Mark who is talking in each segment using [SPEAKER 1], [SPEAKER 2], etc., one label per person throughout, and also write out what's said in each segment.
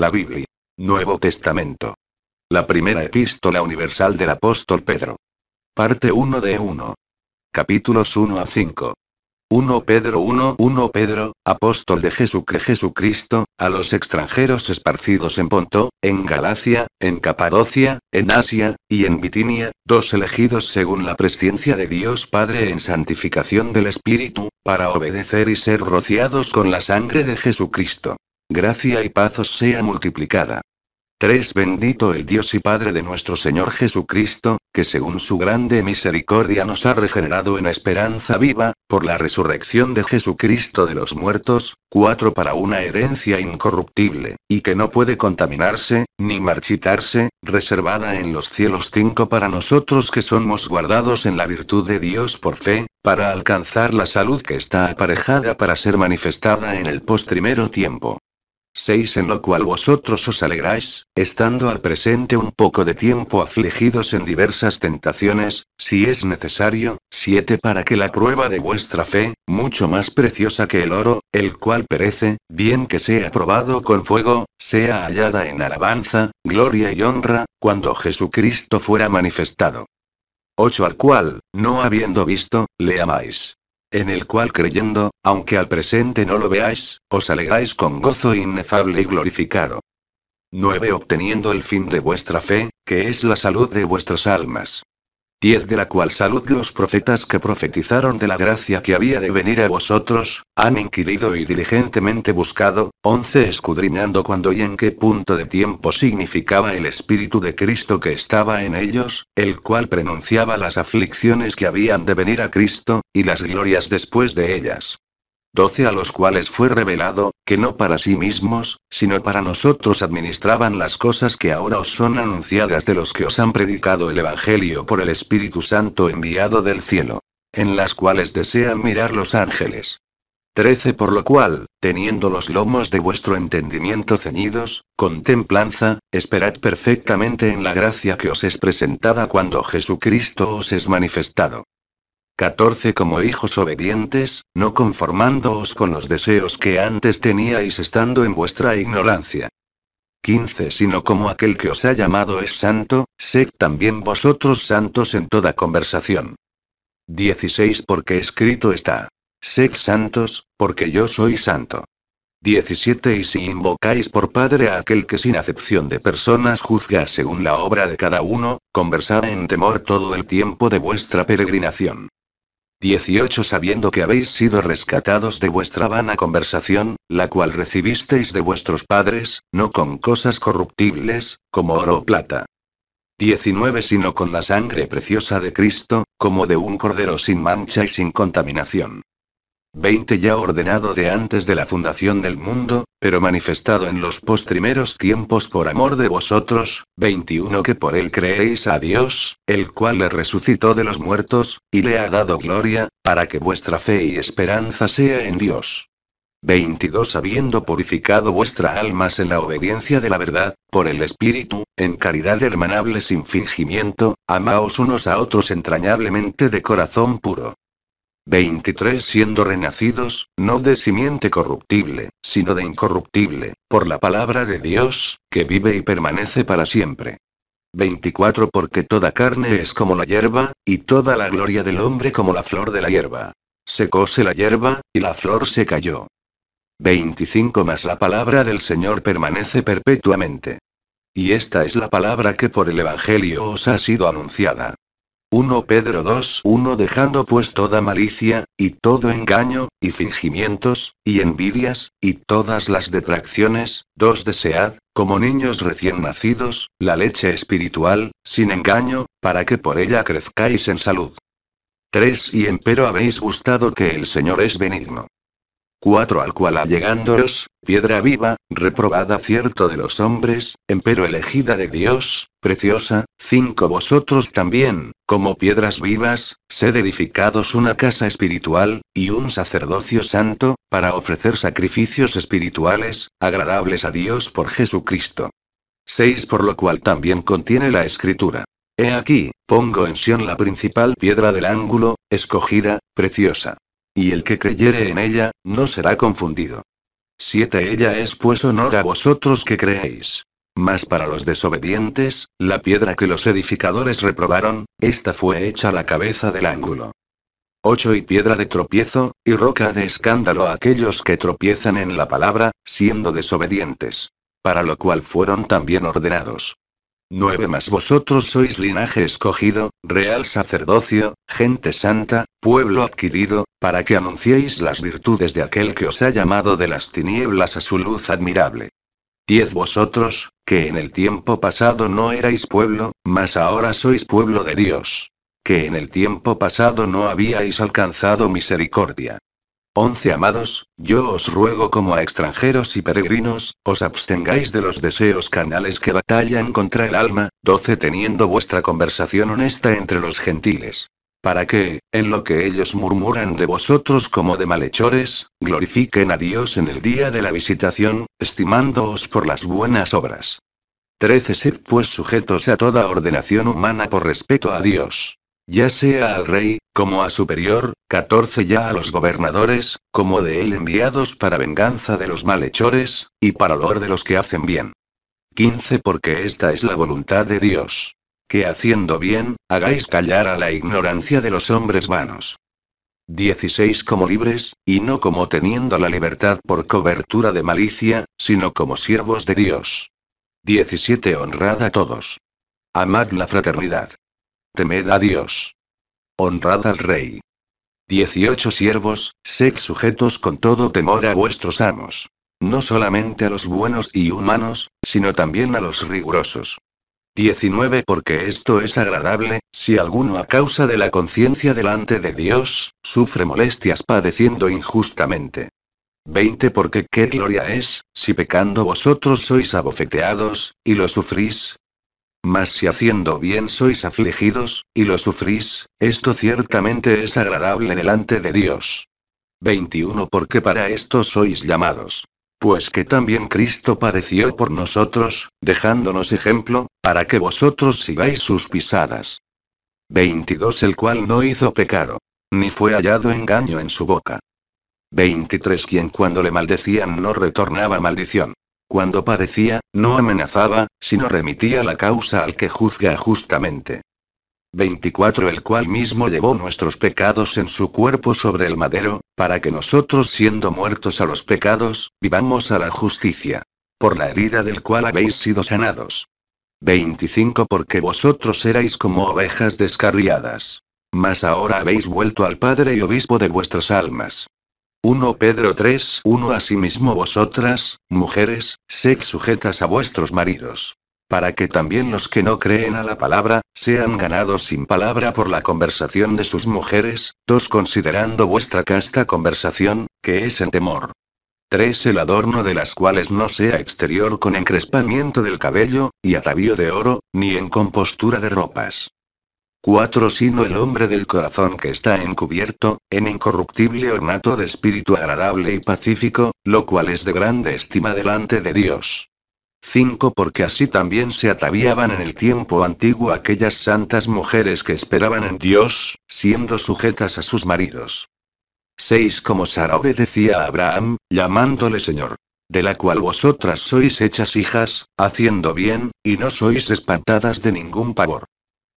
[SPEAKER 1] La Biblia. Nuevo Testamento. La primera epístola universal del apóstol Pedro. Parte 1 de 1. Capítulos 1 a 5. 1 Pedro 1 1 Pedro, apóstol de Jesucristo, a los extranjeros esparcidos en Ponto, en Galacia, en Capadocia, en Asia, y en Bitinia, dos elegidos según la presciencia de Dios Padre en santificación del Espíritu, para obedecer y ser rociados con la sangre de Jesucristo Gracia y paz os sea multiplicada. 3. Bendito el Dios y Padre de nuestro Señor Jesucristo, que según su grande misericordia nos ha regenerado en esperanza viva, por la resurrección de Jesucristo de los muertos, 4. Para una herencia incorruptible, y que no puede contaminarse, ni marchitarse, reservada en los cielos 5. Para nosotros que somos guardados en la virtud de Dios por fe, para alcanzar la salud que está aparejada para ser manifestada en el postrimero tiempo. 6 en lo cual vosotros os alegráis, estando al presente un poco de tiempo afligidos en diversas tentaciones, si es necesario, siete para que la prueba de vuestra fe, mucho más preciosa que el oro, el cual perece, bien que sea probado con fuego, sea hallada en alabanza, gloria y honra, cuando Jesucristo fuera manifestado. 8 al cual, no habiendo visto, le amáis en el cual creyendo, aunque al presente no lo veáis, os alegráis con gozo inefable y glorificado. 9. Obteniendo el fin de vuestra fe, que es la salud de vuestras almas. Diez de la cual salud los profetas que profetizaron de la gracia que había de venir a vosotros, han inquirido y diligentemente buscado, once escudriñando cuándo y en qué punto de tiempo significaba el Espíritu de Cristo que estaba en ellos, el cual pronunciaba las aflicciones que habían de venir a Cristo, y las glorias después de ellas doce a los cuales fue revelado, que no para sí mismos, sino para nosotros administraban las cosas que ahora os son anunciadas de los que os han predicado el Evangelio por el Espíritu Santo enviado del cielo, en las cuales desean mirar los ángeles. 13 Por lo cual, teniendo los lomos de vuestro entendimiento ceñidos, con templanza, esperad perfectamente en la gracia que os es presentada cuando Jesucristo os es manifestado. 14 como hijos obedientes, no conformándoos con los deseos que antes teníais estando en vuestra ignorancia. 15 Sino como aquel que os ha llamado es santo, sed también vosotros santos en toda conversación. 16 Porque escrito está. Sed santos, porque yo soy santo. 17 Y si invocáis por Padre a aquel que sin acepción de personas juzga según la obra de cada uno, conversad en temor todo el tiempo de vuestra peregrinación. 18 Sabiendo que habéis sido rescatados de vuestra vana conversación, la cual recibisteis de vuestros padres, no con cosas corruptibles, como oro o plata. 19 Sino con la sangre preciosa de Cristo, como de un cordero sin mancha y sin contaminación. 20 ya ordenado de antes de la fundación del mundo, pero manifestado en los postrimeros tiempos por amor de vosotros, 21 que por él creéis a Dios, el cual le resucitó de los muertos, y le ha dado gloria, para que vuestra fe y esperanza sea en Dios. 22 Habiendo purificado vuestra almas en la obediencia de la verdad, por el Espíritu, en caridad hermanable sin fingimiento, amaos unos a otros entrañablemente de corazón puro 23 siendo renacidos, no de simiente corruptible, sino de incorruptible, por la palabra de Dios, que vive y permanece para siempre. 24 Porque toda carne es como la hierba, y toda la gloria del hombre como la flor de la hierba. Secóse la hierba, y la flor se cayó. 25 Mas la palabra del Señor permanece perpetuamente. Y esta es la palabra que por el Evangelio os ha sido anunciada. 1 Pedro 2 1 Dejando pues toda malicia, y todo engaño, y fingimientos, y envidias, y todas las detracciones, 2 Desead, como niños recién nacidos, la leche espiritual, sin engaño, para que por ella crezcáis en salud. 3 Y empero habéis gustado que el Señor es benigno. 4 al cual allegándoos, piedra viva, reprobada cierto de los hombres, empero elegida de Dios, preciosa, cinco vosotros también, como piedras vivas, sed edificados una casa espiritual, y un sacerdocio santo, para ofrecer sacrificios espirituales, agradables a Dios por Jesucristo. 6. Por lo cual también contiene la escritura. He aquí, pongo en Sión la principal piedra del ángulo, escogida, preciosa y el que creyere en ella, no será confundido. 7. Ella es pues honor a vosotros que creéis. Mas para los desobedientes, la piedra que los edificadores reprobaron, esta fue hecha la cabeza del ángulo. 8. Y piedra de tropiezo, y roca de escándalo aquellos que tropiezan en la palabra, siendo desobedientes. Para lo cual fueron también ordenados. 9 más vosotros sois linaje escogido, real sacerdocio, gente santa, pueblo adquirido, para que anunciéis las virtudes de aquel que os ha llamado de las tinieblas a su luz admirable. 10 vosotros, que en el tiempo pasado no erais pueblo, mas ahora sois pueblo de Dios. Que en el tiempo pasado no habíais alcanzado misericordia, Once amados, yo os ruego como a extranjeros y peregrinos, os abstengáis de los deseos canales que batallan contra el alma, doce teniendo vuestra conversación honesta entre los gentiles. Para que, en lo que ellos murmuran de vosotros como de malhechores, glorifiquen a Dios en el día de la visitación, estimándoos por las buenas obras. 13. Sed pues sujetos a toda ordenación humana por respeto a Dios ya sea al rey, como a superior, 14 ya a los gobernadores, como de él enviados para venganza de los malhechores, y para loor de los que hacen bien. 15 Porque esta es la voluntad de Dios. Que haciendo bien, hagáis callar a la ignorancia de los hombres vanos. 16 Como libres, y no como teniendo la libertad por cobertura de malicia, sino como siervos de Dios. 17 Honrad a todos. Amad la fraternidad. Temed a Dios. Honrad al rey. 18 siervos, sed sujetos con todo temor a vuestros amos. No solamente a los buenos y humanos, sino también a los rigurosos. 19 Porque esto es agradable, si alguno a causa de la conciencia delante de Dios, sufre molestias padeciendo injustamente. 20 Porque qué gloria es, si pecando vosotros sois abofeteados, y lo sufrís, mas si haciendo bien sois afligidos, y lo sufrís, esto ciertamente es agradable delante de Dios. 21 Porque para esto sois llamados. Pues que también Cristo padeció por nosotros, dejándonos ejemplo, para que vosotros sigáis sus pisadas. 22 El cual no hizo pecado, ni fue hallado engaño en su boca. 23 Quien cuando le maldecían no retornaba maldición cuando padecía, no amenazaba, sino remitía la causa al que juzga justamente. 24 El cual mismo llevó nuestros pecados en su cuerpo sobre el madero, para que nosotros siendo muertos a los pecados, vivamos a la justicia. Por la herida del cual habéis sido sanados. 25 Porque vosotros erais como ovejas descarriadas. Mas ahora habéis vuelto al Padre y Obispo de vuestras almas. 1 Pedro 3, 1 Asimismo vosotras, mujeres, sed sujetas a vuestros maridos. Para que también los que no creen a la palabra, sean ganados sin palabra por la conversación de sus mujeres, 2 Considerando vuestra casta conversación, que es en temor. 3 El adorno de las cuales no sea exterior con encrespamiento del cabello, y atavío de oro, ni en compostura de ropas. 4. Sino el hombre del corazón que está encubierto, en incorruptible ornato de espíritu agradable y pacífico, lo cual es de grande estima delante de Dios. 5. Porque así también se ataviaban en el tiempo antiguo aquellas santas mujeres que esperaban en Dios, siendo sujetas a sus maridos. 6. Como Sara obedecía a Abraham, llamándole Señor. De la cual vosotras sois hechas hijas, haciendo bien, y no sois espantadas de ningún pavor.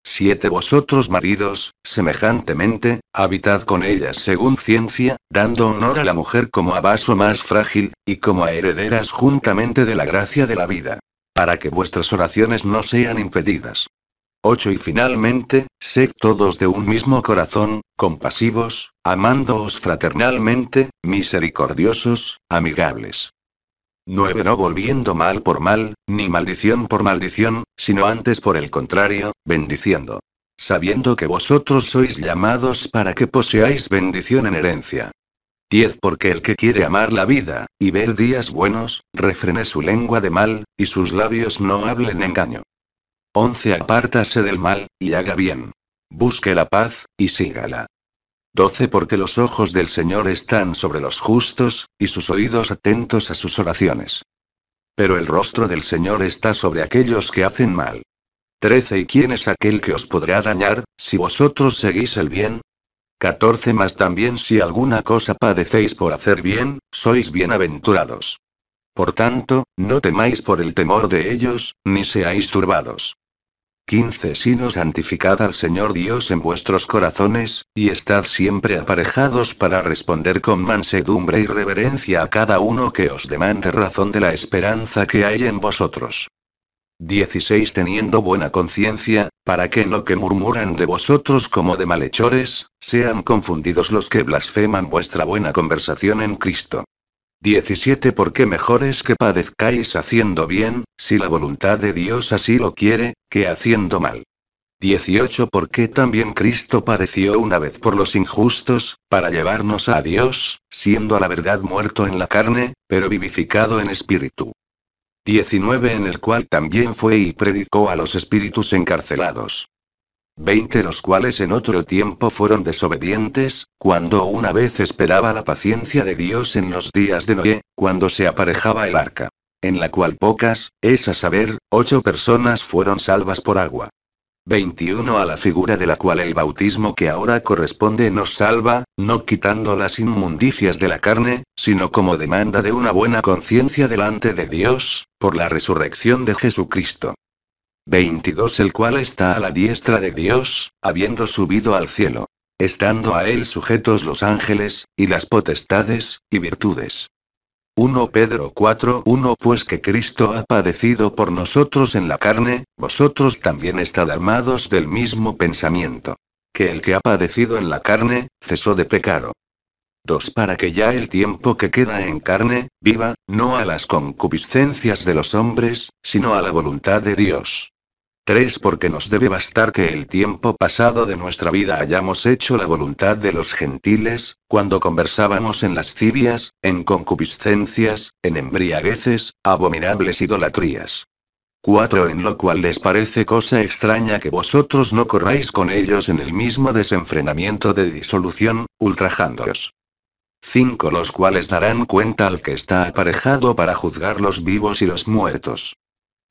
[SPEAKER 1] Siete vosotros maridos, semejantemente, habitad con ellas según ciencia, dando honor a la mujer como a vaso más frágil, y como a herederas juntamente de la gracia de la vida. Para que vuestras oraciones no sean impedidas. 8 Y finalmente, sed todos de un mismo corazón, compasivos, amándoos fraternalmente, misericordiosos, amigables, 9. No volviendo mal por mal, ni maldición por maldición, sino antes por el contrario, bendiciendo. Sabiendo que vosotros sois llamados para que poseáis bendición en herencia. 10. Porque el que quiere amar la vida, y ver días buenos, refrene su lengua de mal, y sus labios no hablen engaño. 11. Apártase del mal, y haga bien. Busque la paz, y sígala. 12 Porque los ojos del Señor están sobre los justos, y sus oídos atentos a sus oraciones. Pero el rostro del Señor está sobre aquellos que hacen mal. 13 ¿Y quién es aquel que os podrá dañar, si vosotros seguís el bien? 14 Más también si alguna cosa padecéis por hacer bien, sois bienaventurados. Por tanto, no temáis por el temor de ellos, ni seáis turbados. 15 Sino santificad al Señor Dios en vuestros corazones, y estad siempre aparejados para responder con mansedumbre y reverencia a cada uno que os demande razón de la esperanza que hay en vosotros. 16 Teniendo buena conciencia, para que lo que murmuran de vosotros como de malhechores, sean confundidos los que blasfeman vuestra buena conversación en Cristo. 17 Porque mejor es que padezcáis haciendo bien, si la voluntad de Dios así lo quiere, que haciendo mal. 18 Porque también Cristo padeció una vez por los injustos, para llevarnos a Dios, siendo a la verdad muerto en la carne, pero vivificado en espíritu. 19 En el cual también fue y predicó a los espíritus encarcelados Veinte los cuales en otro tiempo fueron desobedientes, cuando una vez esperaba la paciencia de Dios en los días de Noé, cuando se aparejaba el arca. En la cual pocas, es a saber, ocho personas fueron salvas por agua. 21 a la figura de la cual el bautismo que ahora corresponde nos salva, no quitando las inmundicias de la carne, sino como demanda de una buena conciencia delante de Dios, por la resurrección de Jesucristo. 22 El cual está a la diestra de Dios, habiendo subido al cielo. Estando a él sujetos los ángeles, y las potestades, y virtudes. 1 Pedro 4:1 Pues que Cristo ha padecido por nosotros en la carne, vosotros también estad armados del mismo pensamiento. Que el que ha padecido en la carne, cesó de pecado. 2 Para que ya el tiempo que queda en carne, viva, no a las concupiscencias de los hombres, sino a la voluntad de Dios. 3 porque nos debe bastar que el tiempo pasado de nuestra vida hayamos hecho la voluntad de los gentiles, cuando conversábamos en lascivias, en concupiscencias, en embriagueces, abominables idolatrías. 4. En lo cual les parece cosa extraña que vosotros no corráis con ellos en el mismo desenfrenamiento de disolución, ultrajándolos. 5. Los cuales darán cuenta al que está aparejado para juzgar los vivos y los muertos.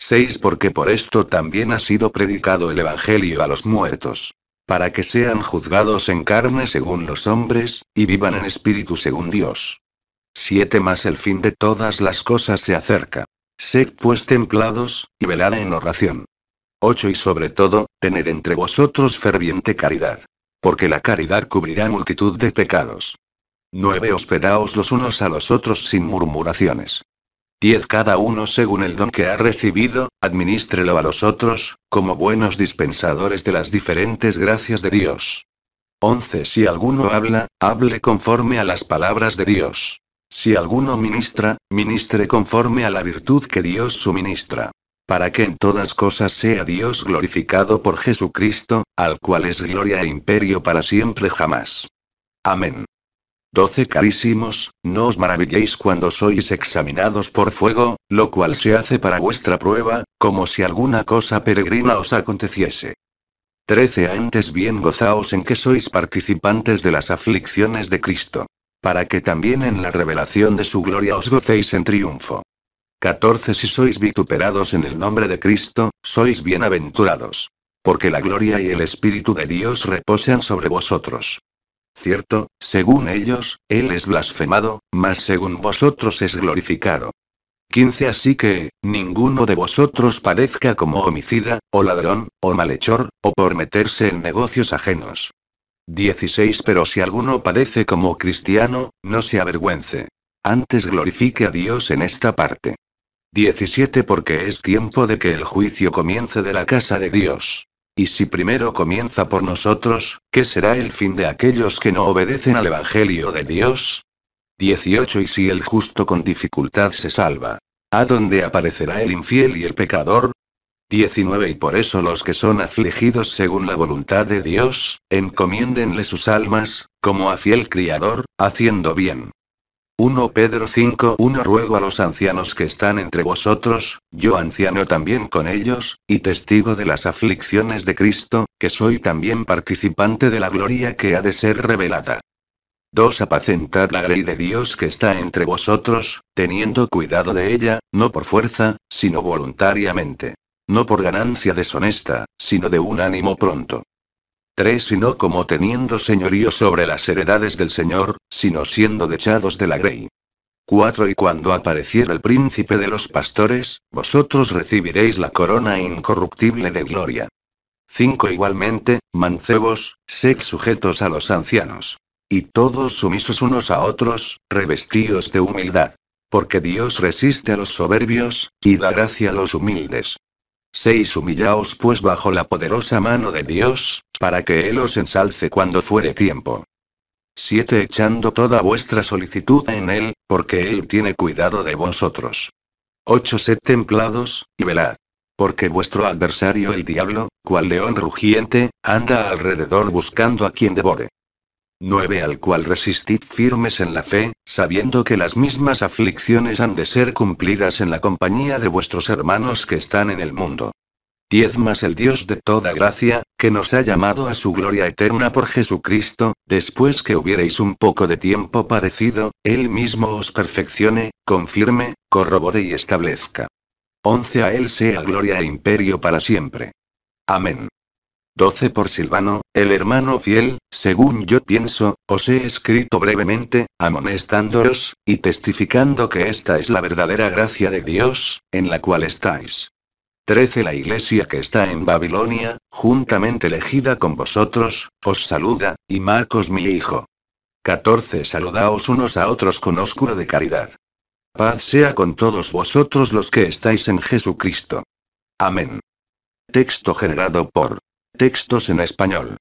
[SPEAKER 1] 6 Porque por esto también ha sido predicado el Evangelio a los muertos. Para que sean juzgados en carne según los hombres, y vivan en espíritu según Dios. 7 Más el fin de todas las cosas se acerca. Sed pues templados, y velad en oración. 8 Y sobre todo, tened entre vosotros ferviente caridad. Porque la caridad cubrirá multitud de pecados. 9 Hospedaos los unos a los otros sin murmuraciones. Diez cada uno según el don que ha recibido, administrelo a los otros, como buenos dispensadores de las diferentes gracias de Dios. 11. Si alguno habla, hable conforme a las palabras de Dios. Si alguno ministra, ministre conforme a la virtud que Dios suministra. Para que en todas cosas sea Dios glorificado por Jesucristo, al cual es gloria e imperio para siempre jamás. Amén. 12 carísimos, no os maravilléis cuando sois examinados por fuego, lo cual se hace para vuestra prueba, como si alguna cosa peregrina os aconteciese. 13 Antes bien gozaos en que sois participantes de las aflicciones de Cristo, para que también en la revelación de su gloria os gocéis en triunfo. 14 Si sois vituperados en el nombre de Cristo, sois bienaventurados, porque la gloria y el Espíritu de Dios reposan sobre vosotros. Cierto, según ellos, Él es blasfemado, mas según vosotros es glorificado. 15 Así que, ninguno de vosotros padezca como homicida, o ladrón, o malhechor, o por meterse en negocios ajenos. 16 Pero si alguno padece como cristiano, no se avergüence. Antes glorifique a Dios en esta parte. 17 Porque es tiempo de que el juicio comience de la casa de Dios. Y si primero comienza por nosotros, ¿qué será el fin de aquellos que no obedecen al Evangelio de Dios? 18 Y si el justo con dificultad se salva, ¿a dónde aparecerá el infiel y el pecador? 19 Y por eso los que son afligidos según la voluntad de Dios, encomiéndenle sus almas, como a fiel criador, haciendo bien. 1 Pedro 5 1 Ruego a los ancianos que están entre vosotros, yo anciano también con ellos, y testigo de las aflicciones de Cristo, que soy también participante de la gloria que ha de ser revelada. 2. Apacentad la ley de Dios que está entre vosotros, teniendo cuidado de ella, no por fuerza, sino voluntariamente. No por ganancia deshonesta, sino de un ánimo pronto. 3 y no como teniendo señorío sobre las heredades del señor, sino siendo dechados de la grey. 4. Y cuando apareciera el príncipe de los pastores, vosotros recibiréis la corona incorruptible de gloria. 5. Igualmente, mancebos, sed sujetos a los ancianos. Y todos sumisos unos a otros, revestidos de humildad. Porque Dios resiste a los soberbios, y da gracia a los humildes. Seis humillaos pues bajo la poderosa mano de Dios, para que Él os ensalce cuando fuere tiempo. 7. Echando toda vuestra solicitud en Él, porque Él tiene cuidado de vosotros. 8. Sed templados, y velad. Porque vuestro adversario el diablo, cual león rugiente, anda alrededor buscando a quien devore. 9 al cual resistid firmes en la fe, sabiendo que las mismas aflicciones han de ser cumplidas en la compañía de vuestros hermanos que están en el mundo. 10 más el Dios de toda gracia, que nos ha llamado a su gloria eterna por Jesucristo, después que hubiereis un poco de tiempo parecido, Él mismo os perfeccione, confirme, corrobore y establezca. 11 a Él sea gloria e imperio para siempre. Amén. 12 por Silvano, el hermano fiel, según yo pienso, os he escrito brevemente, amonestándoos, y testificando que esta es la verdadera gracia de Dios, en la cual estáis. 13 La iglesia que está en Babilonia, juntamente elegida con vosotros, os saluda, y Marcos mi hijo. 14 Saludaos unos a otros con oscuro de caridad. Paz sea con todos vosotros los que estáis en Jesucristo. Amén. Texto generado por Textos en español.